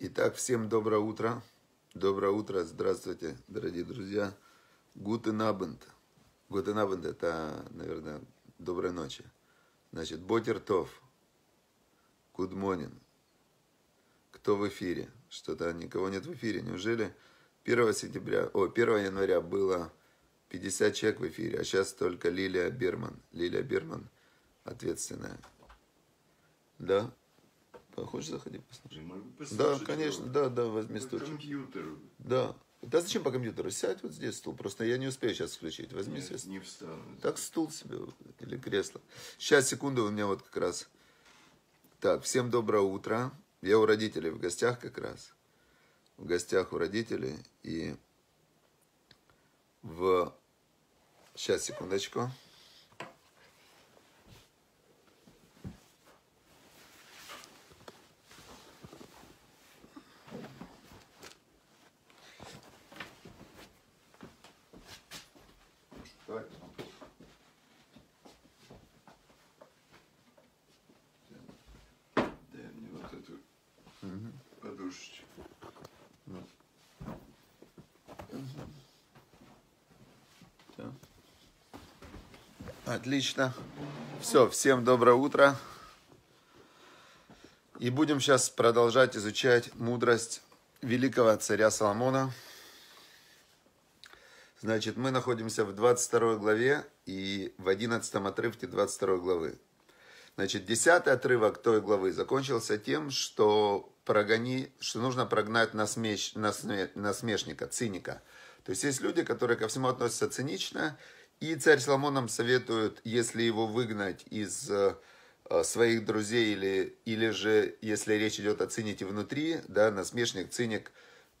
Итак, всем доброе утро. Доброе утро, здравствуйте, дорогие друзья. Гутен Абенд. Гутен Абенд – это, наверное, доброй ночи. Значит, Ботертов. Good morning. Кто в эфире? Что-то никого нет в эфире. Неужели 1 сентября, о, 1 января было 50 человек в эфире, а сейчас только Лилия Берман. Лилия Берман ответственная. Да, а хочешь, заходи, послушай. Да, конечно, его. да, да, возьми стул. По Да. Да зачем по компьютеру? Сядь вот здесь стул, просто я не успею сейчас включить. Возьми Нет, не встану. Так стул себе или кресло. Сейчас, секунду, у меня вот как раз. Так, всем доброе утро. Я у родителей в гостях как раз. В гостях у родителей и в... Сейчас, секундочку. Отлично. Все, всем доброе утро. И будем сейчас продолжать изучать мудрость великого царя Соломона. Значит, мы находимся в 22 главе и в 11 отрывке 22 главы. Значит, 10 отрывок той главы закончился тем, что, прогони, что нужно прогнать насмеш, насме, насмешника, циника. То есть есть люди, которые ко всему относятся цинично – и царь Соломон нам советует, если его выгнать из э, своих друзей или, или же, если речь идет о цините внутри, да, насмешник, циник,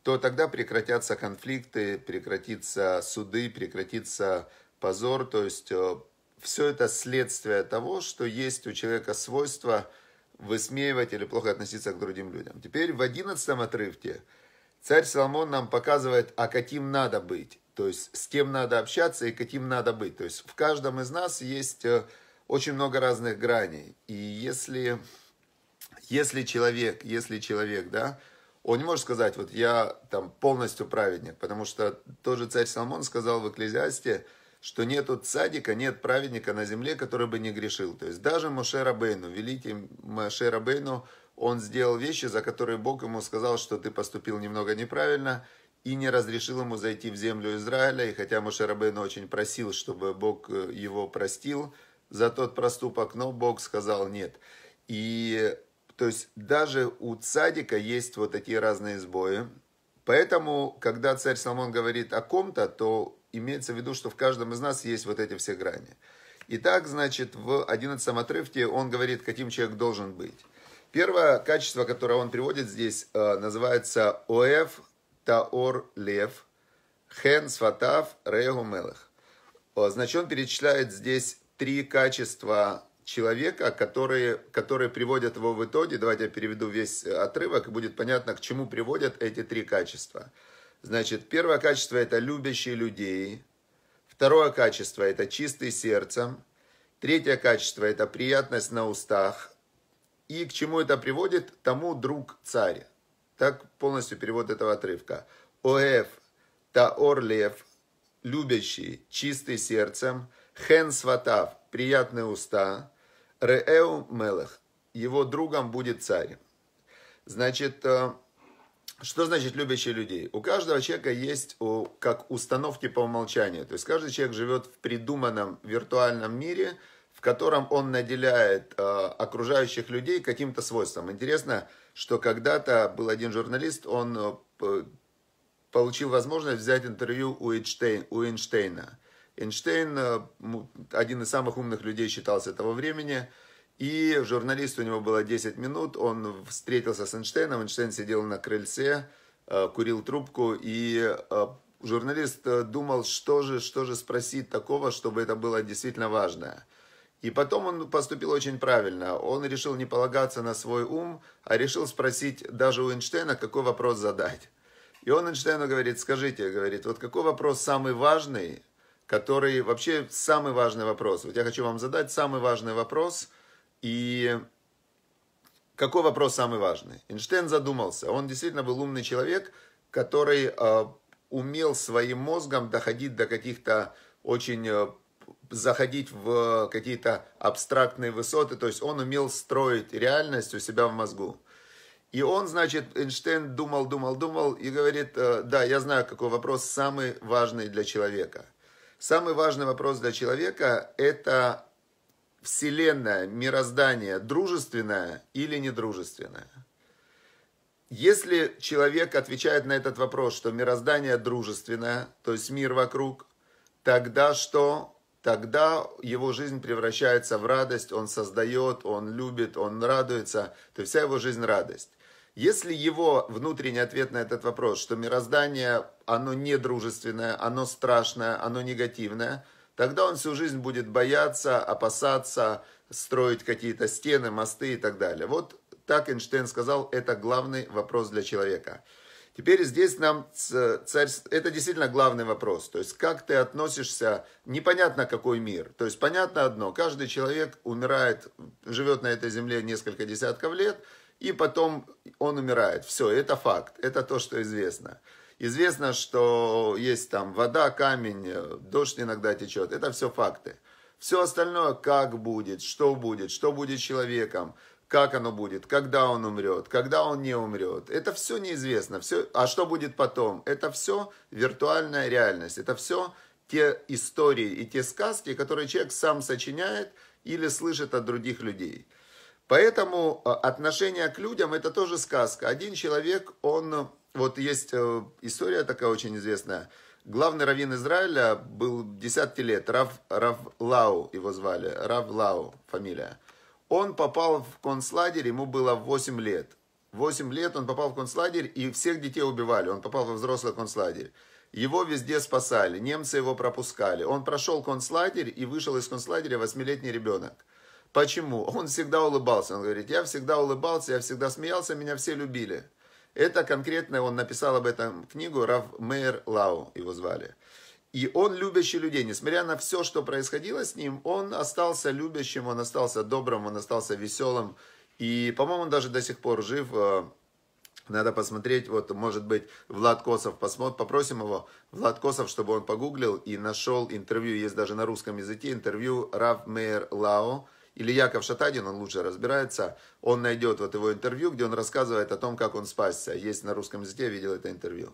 то тогда прекратятся конфликты, прекратятся суды, прекратится позор. То есть э, все это следствие того, что есть у человека свойство высмеивать или плохо относиться к другим людям. Теперь в одиннадцатом отрывке царь Соломон нам показывает, а каким надо быть. То есть с кем надо общаться и каким надо быть. То есть в каждом из нас есть э, очень много разных граней. И если, если человек, если человек, да, он не может сказать, вот я там полностью праведник, потому что тоже царь Соломон сказал в Экклезиасте, что нету цадика, нет праведника на земле, который бы не грешил. То есть даже Моше Рабейну, великий Моше Рабейну, он сделал вещи, за которые Бог ему сказал, что ты поступил немного неправильно – и не разрешил ему зайти в землю Израиля. И хотя Мушерабейн очень просил, чтобы Бог э, его простил за тот проступок, но Бог сказал нет. И то есть даже у цадика есть вот такие разные сбои. Поэтому, когда царь Соломон говорит о ком-то, то имеется в виду, что в каждом из нас есть вот эти все грани. Итак, значит, в 11 отрывке он говорит, каким человек должен быть. Первое качество, которое он приводит здесь, э, называется ОФ Таор Лев, Хен Сватав Регу Мелах. Значит, он перечисляет здесь три качества человека, которые, которые приводят его в итоге. Давайте я переведу весь э, отрывок, и будет понятно, к чему приводят эти три качества. Значит, первое качество – это любящие людей. Второе качество – это чистый сердцем. Третье качество – это приятность на устах. И к чему это приводит? Тому друг царь. Так полностью перевод этого отрывка. Оэф, Таорлев, любящий, чистый сердцем, Хен Сватав, приятные уста, Реэу Мелех, его другом будет царь. Значит, э, что значит любящие людей? У каждого человека есть как установки по умолчанию. То есть каждый человек живет в придуманном виртуальном мире, в котором он наделяет э, окружающих людей каким-то свойством. Интересно, что когда-то был один журналист, он э, получил возможность взять интервью у, Эйнштейн, Эйнштейна. Эйнштейн, э, один из самых умных людей считался того времени, и журналист, у него было 10 минут, он встретился с Эйнштейном, Эйнштейн сидел на крыльце, э, курил трубку, и журналист думал, что же, что же спросить такого, чтобы это было действительно важное. И потом он поступил очень правильно. Он решил не полагаться на свой ум, а решил спросить даже у Эйнштейна, какой вопрос задать. И он Эйнштейну говорит, скажите, говорит, вот какой вопрос самый важный, который вообще самый важный вопрос. Вот я хочу вам задать самый важный вопрос. И какой вопрос самый важный? Эйнштейн задумался. Он действительно был умный человек, который э, умел своим мозгом доходить до каких-то очень а, заходить в какие-то абстрактные высоты, то есть он умел строить реальность у себя в мозгу. И он, значит, Эйнштейн думал, думал, думал и говорит, э, да, я знаю, какой вопрос самый важный для человека. Самый важный вопрос для человека – это вселенная, мироздание дружественное или недружественное. Если человек отвечает на этот вопрос, что мироздание дружественное, то есть мир вокруг, тогда что? тогда его жизнь превращается в радость, он создает, он любит, он радуется, то есть вся его жизнь радость. Если его внутренний ответ на этот вопрос, что мироздание, оно недружественное, оно страшное, оно негативное, тогда он всю жизнь будет бояться, опасаться, строить какие-то стены, мосты и так далее. Вот так Эйнштейн сказал, это главный вопрос для человека – Теперь здесь нам царь... Это действительно главный вопрос. То есть, как ты относишься... Непонятно, какой мир. То есть, понятно одно. Каждый человек умирает, живет на этой земле несколько десятков лет, и потом он умирает. Все, это факт. Это то, что известно. Известно, что есть там вода, камень, э, дождь иногда течет. Это все факты. Все остальное, как будет, что будет, что будет человеком, как оно будет, когда он умрет, когда он не умрет. Это все неизвестно. Все, а что будет потом? Это все виртуальная реальность. Это все те истории и те сказки, которые человек сам сочиняет или слышит от других людей. Поэтому а, отношение к людям – это тоже сказка. Один человек, он... Вот есть э, история такая очень известная. Главный раввин Израиля был десятки лет, Рав, Рав Лау его звали, Рав Лау фамилия – он попал в концлагерь, ему было 8 лет. 8 лет он попал в концлагерь, и всех детей убивали. Он попал во взрослый концлагерь. Его везде спасали, немцы его пропускали. Он прошел концлагерь и вышел из концлагеря восьмилетний ребенок. Почему? Он всегда улыбался. Он говорит, я всегда улыбался, я всегда смеялся, меня все любили. Это конкретно он написал об этом книгу Рав Мейер Лау, его звали. И он любящий людей, несмотря на все, что происходило с ним, он остался любящим, он остался добрым, он остался веселым. И, по-моему, он даже до сих пор жив. Э, надо посмотреть, вот, может быть, Влад Косов, посмотр, попросим его, Влад Косов, чтобы он погуглил и нашел интервью, есть даже на русском языке, интервью Рав Мейер Лао, или Яков Шатадин, он лучше разбирается, он найдет вот его интервью, где он рассказывает о том, как он спасся. Есть на русском языке, я видел это интервью.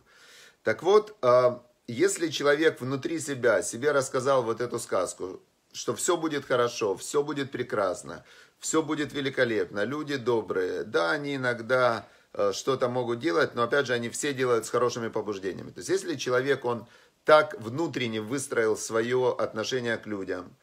Так вот, э, если человек внутри себя себе рассказал вот эту сказку, что все будет хорошо, все будет прекрасно, все будет великолепно, люди добрые, да, они иногда э, что-то могут делать, но опять же они все делают с хорошими побуждениями. То есть если человек, он так внутренне выстроил свое отношение к людям,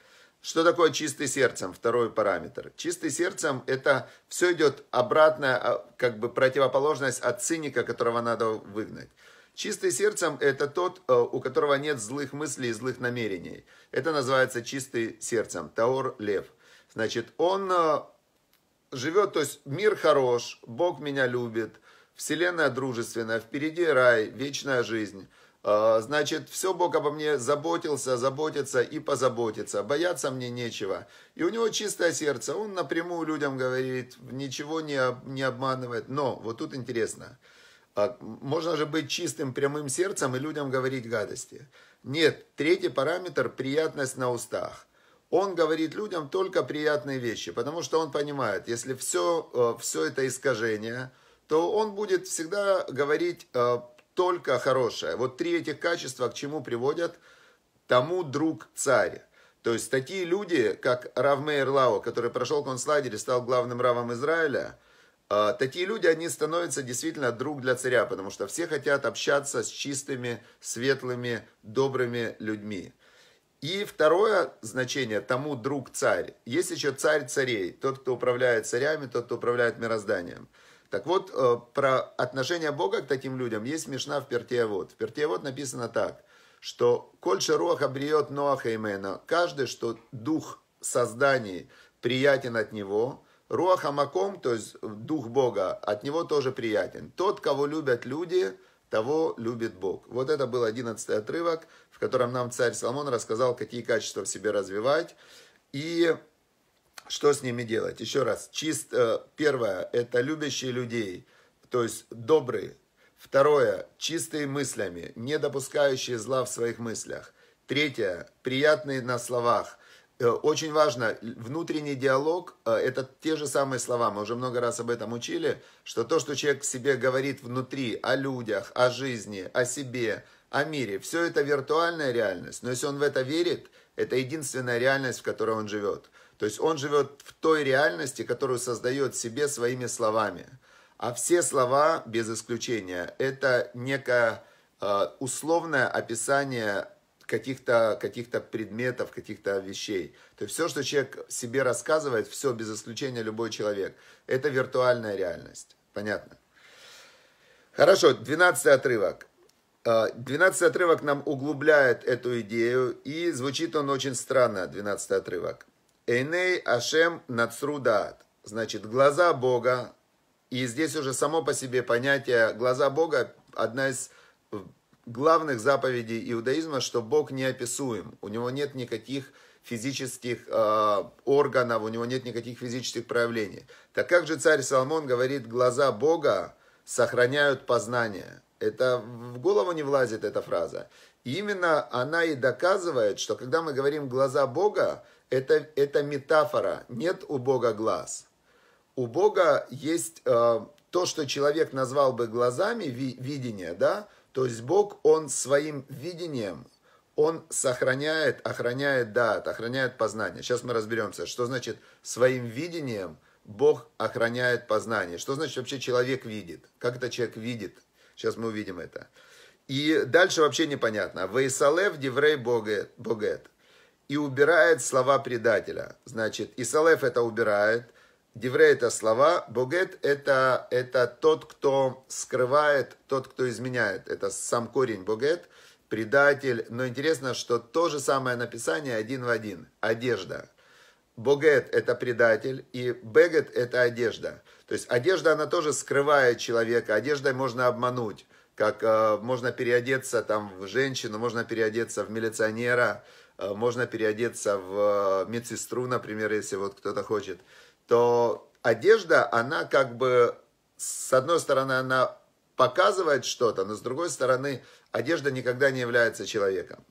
что такое чистый сердцем? Второй параметр. Чистый сердцем это все идет обратная, как бы противоположность от циника, которого надо выгнать. Чистый сердцем – это тот, э, у которого нет злых мыслей и злых намерений. Это называется чистый сердцем, Таор Лев. Значит, он э, живет, то есть мир хорош, Бог меня любит, Вселенная дружественная, впереди рай, вечная жизнь. Э, значит, все Бог обо мне заботился, заботится и позаботится. Бояться мне нечего. И у него чистое сердце. Он напрямую людям говорит, ничего не, не обманывает. Но вот тут интересно – а можно же быть чистым, прямым сердцем и людям говорить гадости. Нет, третий параметр – приятность на устах. Он говорит людям только приятные вещи, потому что он понимает, если все, э, все это искажение, то он будет всегда говорить э, только хорошее. Вот три этих качества к чему приводят? Тому друг царь. То есть такие люди, как Равмейр Лао, который прошел концлагерь и стал главным равом Израиля – а, такие люди, они становятся действительно друг для царя, потому что все хотят общаться с чистыми, светлыми, добрыми людьми. И второе значение тому друг царь. Есть еще царь царей, тот, кто управляет царями, тот, кто управляет мирозданием. Так вот, э, про отношение Бога к таким людям есть смешна в Пертеевод. В Пертеевод написано так, что «Коль шеруах обреет Ноаха имена, каждый, что дух созданий приятен от него, Руах маком, то есть дух Бога, от него тоже приятен. Тот, кого любят люди, того любит Бог. Вот это был одиннадцатый отрывок, в котором нам царь Соломон рассказал, какие качества в себе развивать и что с ними делать. Еще раз, чист, э, первое, это любящие людей, то есть добрые. Второе, чистые мыслями, не допускающие зла в своих мыслях. Третье, приятные на словах, Э, очень важно, внутренний диалог э, – это те же самые слова, мы уже много раз об этом учили, что то, что человек себе говорит внутри о людях, о жизни, о себе, о мире, все это виртуальная реальность, но если он в это верит, это единственная реальность, в которой он живет. То есть он живет в той реальности, которую создает себе своими словами. А все слова, без исключения, это некое э, условное описание каких-то каких предметов, каких-то вещей. То есть все, что человек себе рассказывает, все, без исключения любой человек, это виртуальная реальность. Понятно? Хорошо, 12 отрывок. 12 э, отрывок нам углубляет эту идею, и звучит он очень странно, 12 отрывок. Эйней Ашем Нацрудаат. Значит, глаза Бога, и здесь уже само по себе понятие глаза Бога одна из э, главных заповедей иудаизма, что Бог неописуем. У него нет никаких физических э, органов, у него нет никаких физических проявлений. Так как же царь Соломон говорит, глаза Бога сохраняют познание. Это в голову не влазит эта фраза. именно она и доказывает, что когда мы говорим глаза Бога, это, это метафора. Нет у Бога глаз. У Бога есть э, то, что человек назвал бы глазами, ви, видение, да, то есть Бог, Он своим видением, Он сохраняет, охраняет дат, охраняет познание. Сейчас мы разберемся, что значит своим видением Бог охраняет познание. Что значит вообще человек видит? Как это человек видит? Сейчас мы увидим это. И дальше вообще непонятно. Вейсалев деврей богет. И убирает слова предателя. Значит, Исалев это убирает – Девре – это слова, богет – это, это тот, кто скрывает, тот, кто изменяет. Это сам корень богет, предатель. Но интересно, что то же самое написание один в один – одежда. Богет – это предатель, и бегет – это одежда. То есть одежда, она тоже скрывает человека, одеждой можно обмануть. Как э, можно переодеться там в женщину, можно переодеться в милиционера, э, можно переодеться в э, медсестру, например, если вот кто-то хочет – то одежда, она как бы, с одной стороны, она показывает что-то, но с другой стороны, одежда никогда не является человеком.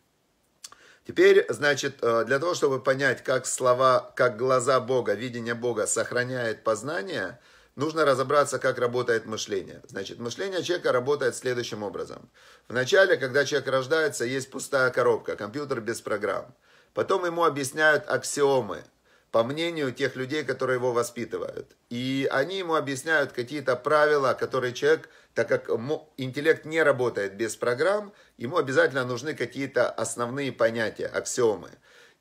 Теперь, значит, э, для того, чтобы понять, как слова, как глаза Бога, видение Бога сохраняет познание, нужно разобраться, как работает мышление. Значит, мышление человека работает следующим образом. Вначале, когда человек рождается, есть пустая коробка, компьютер без программ. Потом ему объясняют аксиомы – по мнению тех людей, которые его воспитывают. И они ему объясняют какие-то правила, которые человек, так как интеллект не работает без программ, ему обязательно нужны какие-то основные понятия, аксиомы.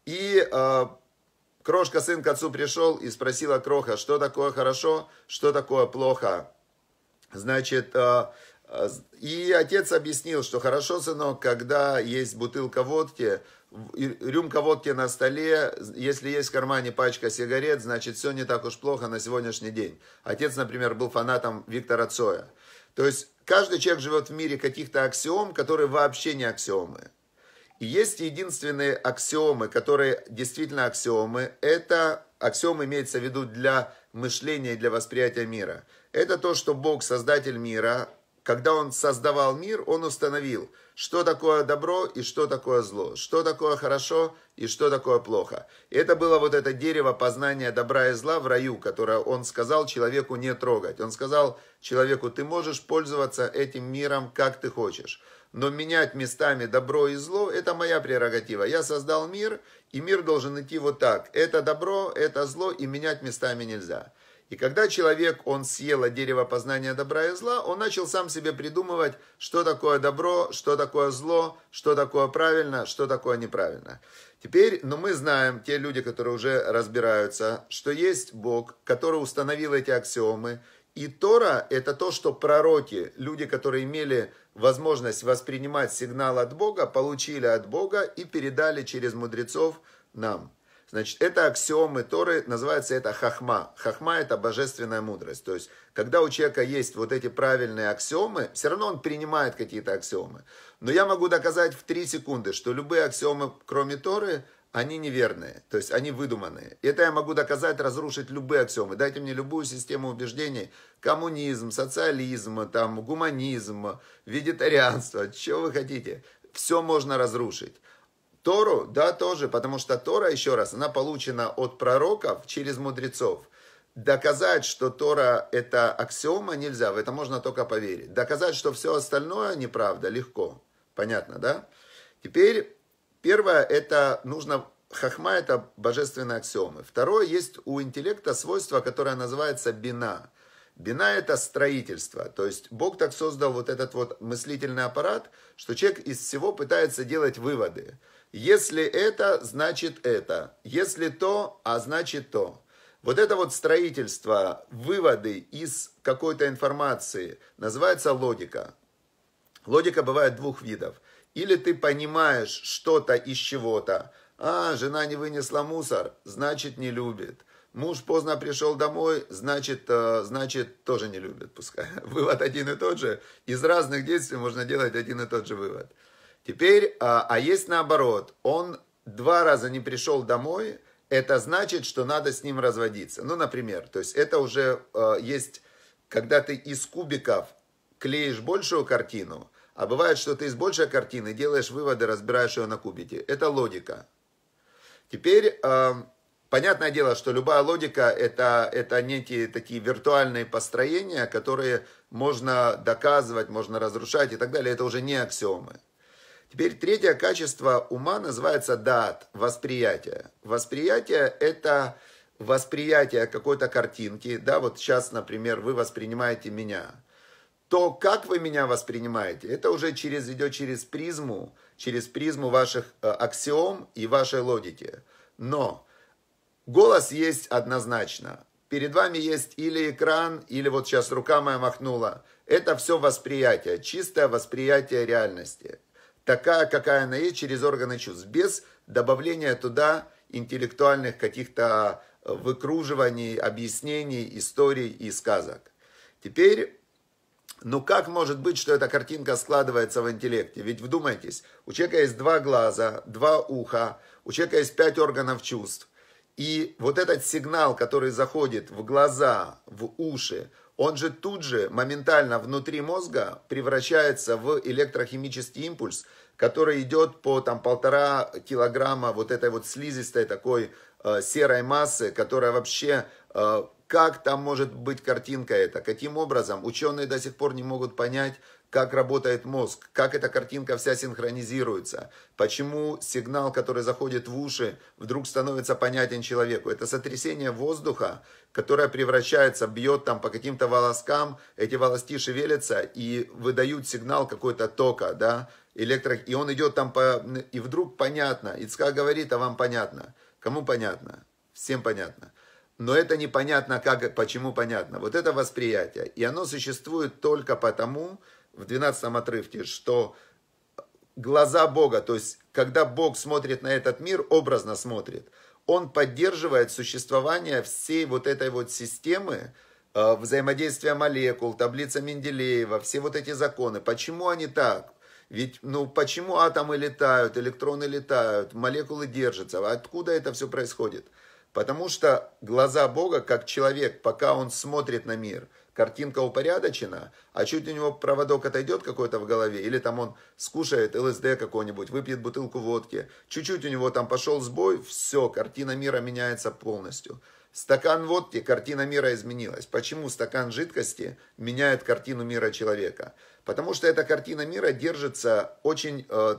И э, крошка сын к отцу пришел и спросила кроха, что такое хорошо, что такое плохо. Значит, э, и отец объяснил, что хорошо, сынок, когда есть бутылка водки, рюмка водки на столе, если есть в кармане пачка сигарет, значит все не так уж плохо на сегодняшний день. Отец, например, был фанатом Виктора Цоя. То есть каждый человек живет в мире каких-то аксиом, которые вообще не аксиомы. И есть единственные аксиомы, которые действительно аксиомы. Это аксиом имеется в виду для мышления и для восприятия мира. Это то, что Бог, создатель мира, когда он создавал мир, он установил, что такое добро и что такое зло, что такое хорошо и что такое плохо. Это было вот это дерево познания добра и зла в раю, которое он сказал человеку не трогать. Он сказал человеку, ты можешь пользоваться этим миром, как ты хочешь. Но менять местами добро и зло – это моя прерогатива. Я создал мир, и мир должен идти вот так. Это добро, это зло, и менять местами нельзя. И когда человек, он съел дерево познания добра и зла, он начал сам себе придумывать, что такое добро, что такое зло, что такое правильно, что такое неправильно. Теперь, ну мы знаем, те люди, которые уже разбираются, что есть Бог, который установил эти аксиомы, и Тора – это то, что пророки, люди, которые имели возможность воспринимать сигнал от Бога, получили от Бога и передали через мудрецов нам. Значит, это аксиомы Торы, называется это хахма. Хахма – это божественная мудрость. То есть, когда у человека есть вот эти правильные аксиомы, все равно он принимает какие-то аксиомы. Но я могу доказать в три секунды, что любые аксиомы, кроме Торы, они неверные, то есть они выдуманные. Это я могу доказать, разрушить любые аксиомы. Дайте мне любую систему убеждений. Коммунизм, социализм, там, гуманизм, вегетарианство, Чего вы хотите. Все можно разрушить. Тору, да, тоже, потому что Тора, еще раз, она получена от пророков через мудрецов. Доказать, что Тора – это аксиома, нельзя, в это можно только поверить. Доказать, что все остальное неправда, легко. Понятно, да? Теперь, первое – это нужно… Хахма – это божественные аксиомы. Второе – есть у интеллекта свойство, которое называется бина. Бина – это строительство. То есть Бог так создал вот этот вот мыслительный аппарат, что человек из всего пытается делать выводы. Если это, значит это. Если то, а значит то. Вот это вот строительство, выводы из какой-то информации называется логика. Логика бывает двух видов. Или ты понимаешь что-то из чего-то. А, жена не вынесла мусор, значит не любит. Муж поздно пришел домой, значит, э, значит тоже не любит, пускай. Вывод один и тот же. Из разных действий можно делать один и тот же вывод. Теперь, а, а есть наоборот, он два раза не пришел домой, это значит, что надо с ним разводиться. Ну, например, то есть это уже э, есть, когда ты из кубиков клеишь большую картину, а бывает, что ты из большей картины делаешь выводы, разбираешь ее на кубике. Это логика. Теперь, э, понятное дело, что любая логика это, это некие такие виртуальные построения, которые можно доказывать, можно разрушать и так далее. Это уже не аксиомы. Теперь третье качество ума называется дат, восприятие. Восприятие – это восприятие какой-то картинки, да, вот сейчас, например, вы воспринимаете меня, то как вы меня воспринимаете, это уже через, идет через призму, через призму ваших э, аксиом и вашей логики. Но голос есть однозначно. Перед вами есть или экран, или вот сейчас рука моя махнула. Это все восприятие, чистое восприятие реальности такая, какая она есть, через органы чувств, без добавления туда интеллектуальных каких-то э, выкруживаний, объяснений, историй и сказок. Теперь, ну как может быть, что эта картинка складывается в интеллекте? Ведь вдумайтесь, у человека есть два глаза, два уха, у человека есть пять органов чувств. И вот этот сигнал, который заходит в глаза, в уши, он же тут же моментально внутри мозга превращается в электрохимический импульс, который идет по там полтора килограмма вот этой вот слизистой такой э, серой массы, которая вообще э, как там может быть картинка эта, каким образом ученые до сих пор не могут понять, как работает мозг, как эта картинка вся синхронизируется, почему сигнал, который заходит в уши, вдруг становится понятен человеку. Это сотрясение воздуха, которое превращается, бьет там по каким-то волоскам, эти волоски шевелятся и выдают сигнал какой-то тока, да, электро... И он идет там по... И вдруг понятно, Ицка говорит, а вам понятно. Кому понятно? Всем понятно. Но это непонятно, как, почему понятно. Вот это восприятие. И оно существует только потому, что в 12 отрывке, что глаза Бога, то есть когда Бог смотрит на этот мир, образно смотрит, он поддерживает существование всей вот этой вот системы, э, взаимодействия молекул, таблица Менделеева, все вот эти законы. Почему они так? Ведь, ну, почему атомы летают, электроны летают, молекулы держатся? Откуда это все происходит? Потому что глаза Бога, как человек, пока он смотрит на мир – картинка упорядочена, а чуть у него проводок отойдет какой-то в голове, или там он скушает ЛСД какой-нибудь, выпьет бутылку водки, чуть-чуть у него там пошел сбой, все, картина мира меняется полностью. Стакан водки, картина мира изменилась. Почему стакан жидкости меняет картину мира человека? Потому что эта картина мира держится очень э,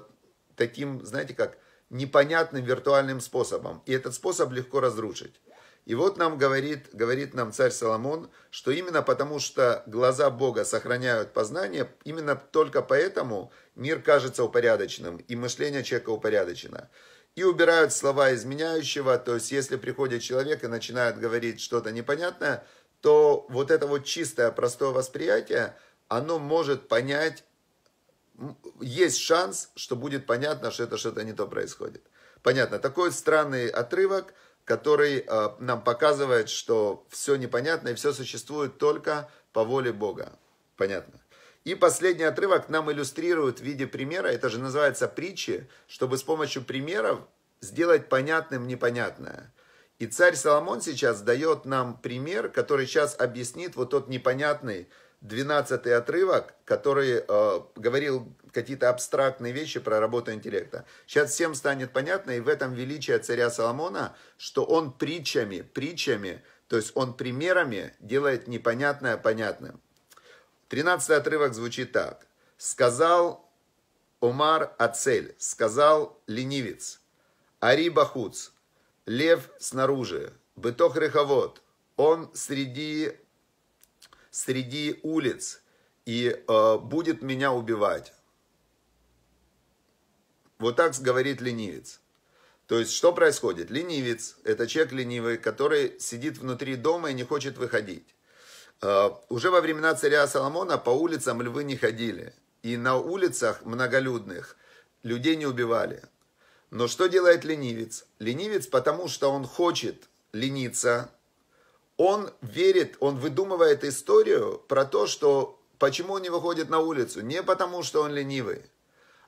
таким, знаете как, непонятным виртуальным способом. И этот способ легко разрушить. И вот нам говорит, говорит нам царь Соломон, что именно потому, что глаза Бога сохраняют познание, именно только поэтому мир кажется упорядоченным, и мышление человека упорядочено. И убирают слова изменяющего, то есть если приходит человек и начинает говорить что-то непонятное, то вот это вот чистое, простое восприятие, оно может понять, есть шанс, что будет понятно, что это что-то не то происходит. Понятно, такой странный отрывок – который э, нам показывает, что все непонятно и все существует только по воле Бога. Понятно. И последний отрывок нам иллюстрирует в виде примера, это же называется притчи, чтобы с помощью примеров сделать понятным непонятное. И царь Соломон сейчас дает нам пример, который сейчас объяснит вот тот непонятный 12 отрывок, который э, говорил какие-то абстрактные вещи про работу интеллекта. Сейчас всем станет понятно, и в этом величие царя Соломона, что он притчами, притчами, то есть он примерами делает непонятное понятным. 13 отрывок звучит так. «Сказал Умар Ацель, сказал ленивец, Ари Бахуц, лев снаружи, бытох реховод, он среди среди улиц и э, будет меня убивать. Вот так говорит ленивец. То есть, что происходит? Ленивец, это человек ленивый, который сидит внутри дома и не хочет выходить. Э, уже во времена царя Соломона по улицам львы не ходили. И на улицах многолюдных людей не убивали. Но что делает ленивец? Ленивец, потому что он хочет лениться, он верит, он выдумывает историю про то, что почему он не выходит на улицу. Не потому, что он ленивый,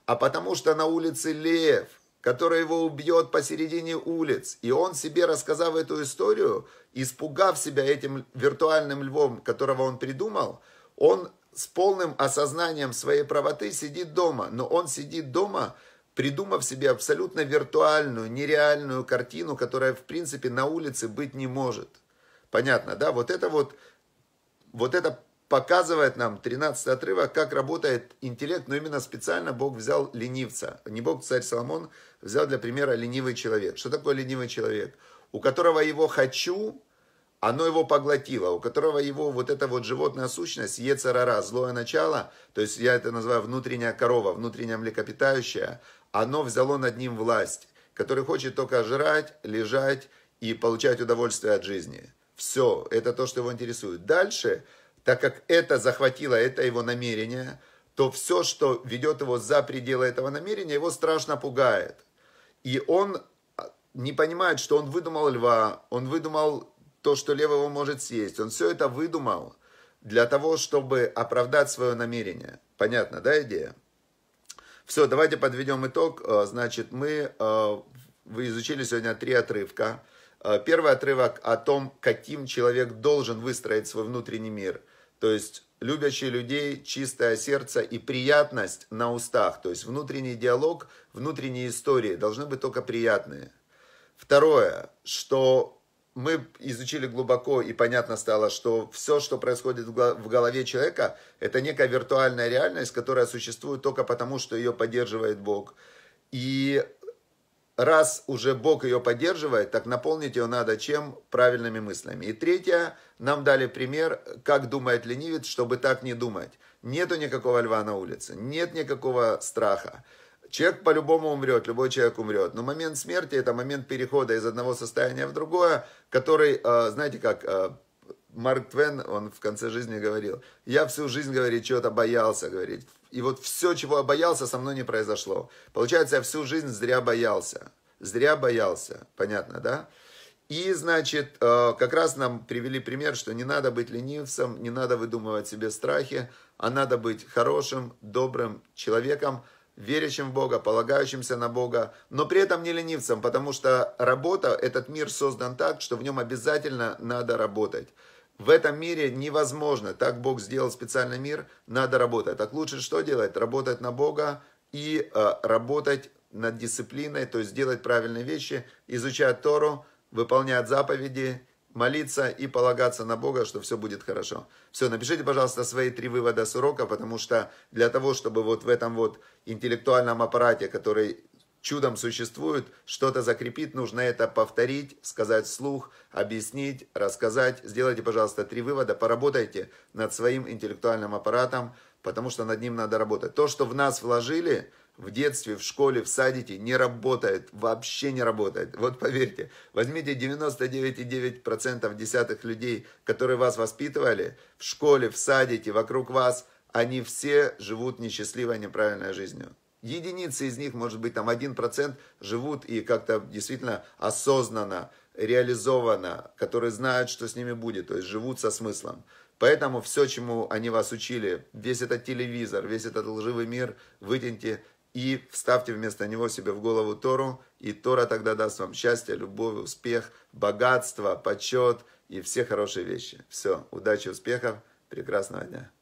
а потому, что на улице лев, который его убьет посередине улиц. И он себе, рассказав эту историю, испугав себя этим виртуальным львом, которого он придумал, он с полным осознанием своей правоты сидит дома. Но он сидит дома, придумав себе абсолютно виртуальную, нереальную картину, которая, в принципе, на улице быть не может. Понятно, да? Вот это вот, вот это показывает нам 13 отрывок, как работает интеллект, но именно специально Бог взял ленивца. Не Бог, царь Соломон, взял для примера ленивый человек. Что такое ленивый человек? У которого его «хочу», оно его поглотило, у которого его вот эта вот животная сущность, ецарара, злое начало, то есть я это называю внутренняя корова, внутренняя млекопитающая, оно взяло над ним власть, который хочет только жрать, лежать и получать удовольствие от жизни. Все, это то, что его интересует. Дальше, так как это захватило, это его намерение, то все, что ведет его за пределы этого намерения, его страшно пугает. И он а, не понимает, что он выдумал льва, он выдумал то, что лев его может съесть. Он все это выдумал для того, чтобы оправдать свое намерение. Понятно, да, идея? Все, давайте подведем итог. Э, значит, мы э, вы изучили сегодня три отрывка. Э, первый отрывок о том, каким человек должен выстроить свой внутренний мир. То есть любящий людей, чистое сердце и приятность на устах. То есть внутренний диалог, внутренние истории должны быть только приятные. Второе, что мы изучили глубоко и понятно стало, что все, что происходит в голове человека, это некая виртуальная реальность, которая существует только потому, что ее поддерживает Бог. И раз уже Бог ее поддерживает, так наполнить ее надо чем? Правильными мыслями. И третье, нам дали пример, как думает ленивец, чтобы так не думать. Нету никакого льва на улице, нет никакого страха. Человек по-любому умрет, любой человек умрет. Но момент смерти – это момент перехода из одного состояния в другое, который, э, знаете как, э, Марк Твен, он в конце жизни говорил, я всю жизнь, говорит, чего-то боялся, говорит. И вот все, чего я боялся, со мной не произошло. Получается, я всю жизнь зря боялся. Зря боялся, понятно, да? И, значит, э, как раз нам привели пример, что не надо быть ленивцем, не надо выдумывать себе страхи, а надо быть хорошим, добрым человеком, верящим в Бога, полагающимся на Бога, но при этом не ленивцем, потому что работа, этот мир создан так, что в нем обязательно надо работать. В этом мире невозможно. Так Бог сделал специальный мир, надо работать. Так лучше что делать? Работать на Бога и э, работать над дисциплиной, то есть делать правильные вещи, изучать Тору, выполнять заповеди, молиться и полагаться на Бога, что все будет хорошо. Все, напишите, пожалуйста, свои три вывода с урока, потому что для того, чтобы вот в этом вот интеллектуальном аппарате, который чудом существует, что-то закрепит нужно это повторить, сказать вслух, объяснить, рассказать. Сделайте, пожалуйста, три вывода, поработайте над своим интеллектуальным аппаратом, потому что над ним надо работать. То, что в нас вложили в детстве, в школе, в садике, не работает, вообще не работает. Вот поверьте, возьмите 99,9% десятых людей, которые вас воспитывали в школе, в садике, вокруг вас, они все живут несчастливой, неправильной жизнью единицы из них, может быть, там 1% живут и как-то действительно осознанно, реализованно, которые знают, что с ними будет, то есть живут со смыслом. Поэтому все, чему они вас учили, весь этот телевизор, весь этот лживый мир, вытяньте и вставьте вместо него себе в голову Тору, и Тора тогда даст вам счастье, любовь, успех, богатство, почет и все хорошие вещи. Все, удачи, успехов, прекрасного дня.